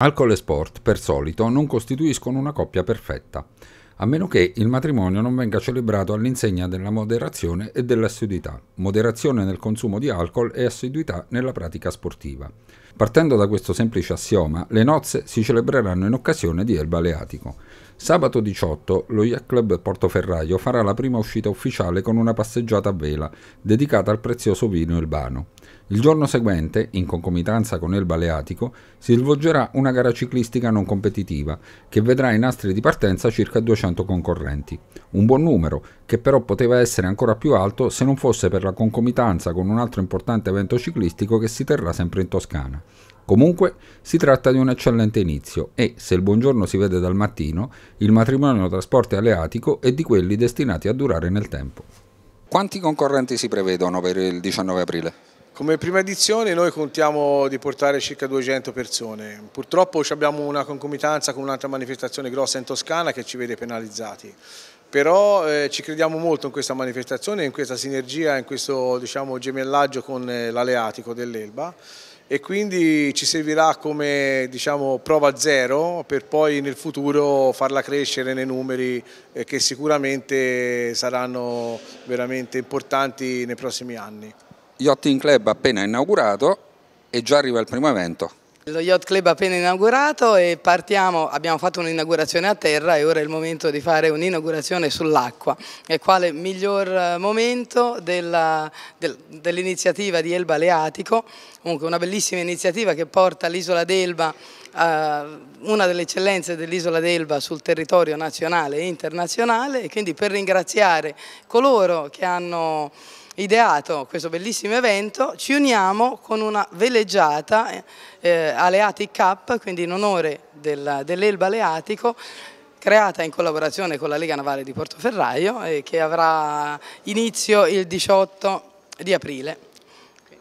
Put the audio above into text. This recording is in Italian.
Alcol e sport, per solito, non costituiscono una coppia perfetta, a meno che il matrimonio non venga celebrato all'insegna della moderazione e dell'assiduità, moderazione nel consumo di alcol e assiduità nella pratica sportiva. Partendo da questo semplice assioma, le nozze si celebreranno in occasione di El Baleatico. Sabato 18 lo Yacht Club Portoferraio farà la prima uscita ufficiale con una passeggiata a vela, dedicata al prezioso vino Bano. Il giorno seguente, in concomitanza con il Baleatico, si svolgerà una gara ciclistica non competitiva che vedrà in astri di partenza circa 200 concorrenti. Un buon numero, che però poteva essere ancora più alto se non fosse per la concomitanza con un altro importante evento ciclistico che si terrà sempre in Toscana. Comunque si tratta di un eccellente inizio e, se il buongiorno si vede dal mattino, il matrimonio tra sport e aleatico è di quelli destinati a durare nel tempo. Quanti concorrenti si prevedono per il 19 aprile? Come prima edizione noi contiamo di portare circa 200 persone, purtroppo abbiamo una concomitanza con un'altra manifestazione grossa in Toscana che ci vede penalizzati, però eh, ci crediamo molto in questa manifestazione, in questa sinergia, in questo diciamo, gemellaggio con eh, l'Aleatico dell'Elba e quindi ci servirà come diciamo, prova zero per poi nel futuro farla crescere nei numeri eh, che sicuramente saranno veramente importanti nei prossimi anni. Yachting Club appena inaugurato e già arriva il primo evento. Lo Yacht Club appena inaugurato e partiamo, abbiamo fatto un'inaugurazione a terra e ora è il momento di fare un'inaugurazione sull'acqua. E quale miglior eh, momento dell'iniziativa dell di Elba Leatico, comunque una bellissima iniziativa che porta l'isola d'Elba eh, una delle eccellenze dell'isola d'Elba sul territorio nazionale e internazionale e quindi per ringraziare coloro che hanno ideato questo bellissimo evento, ci uniamo con una veleggiata eh, eh Aleatic Cup, quindi in onore del, dell'Elba Aleatico, creata in collaborazione con la Lega Navale di Portoferraio e eh, che avrà inizio il 18 di aprile.